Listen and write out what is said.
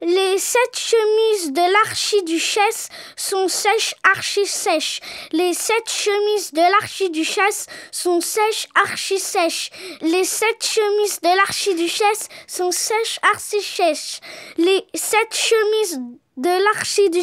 Les sept chemises de l'archiduchesse sont sèches, archi-sèches. Les sept chemises de l'archiduchesse sont sèches, archi-sèches. Les sept chemises de l'archiduchesse sont sèches, archi-sèches. Les sept chemises de l'archiduchesse